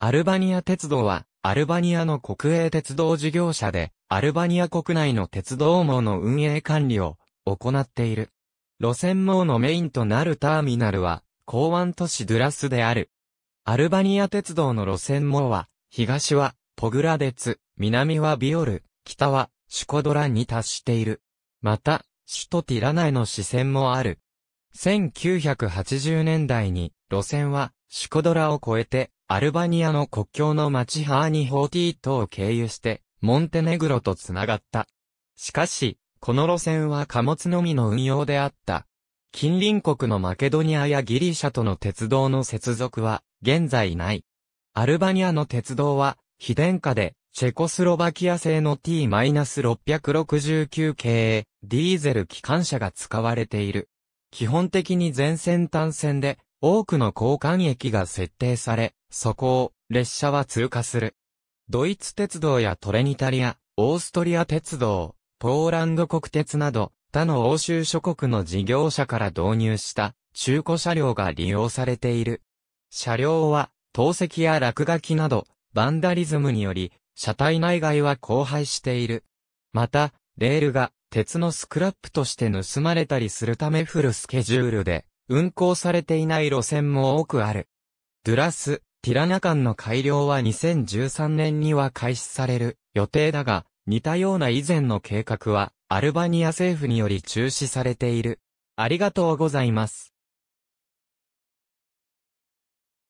アルバニア鉄道は、アルバニアの国営鉄道事業者で、アルバニア国内の鉄道網の運営管理を行っている。路線網のメインとなるターミナルは、港湾都市ドゥラスである。アルバニア鉄道の路線網は、東はポグラデツ、南はビオル、北はシュコドラに達している。また、首都ティラナへの支線もある。1980年代に路線はシコドラを越えて、アルバニアの国境の町ハーニホーティートを経由して、モンテネグロと繋がった。しかし、この路線は貨物のみの運用であった。近隣国のマケドニアやギリシャとの鉄道の接続は、現在ない。アルバニアの鉄道は、非電化で、チェコスロバキア製の T-669 系、ディーゼル機関車が使われている。基本的に全線単線で、多くの交換駅が設定され、そこを列車は通過する。ドイツ鉄道やトレニタリア、オーストリア鉄道、ポーランド国鉄など、他の欧州諸国の事業者から導入した中古車両が利用されている。車両は、投石や落書きなど、バンダリズムにより、車体内外は荒廃している。また、レールが鉄のスクラップとして盗まれたりするためフルスケジュールで運行されていない路線も多くある。ドゥラス、ティラナ間の改良は2013年には開始される予定だが、似たような以前の計画は、アルバニア政府により中止されている。ありがとうございます。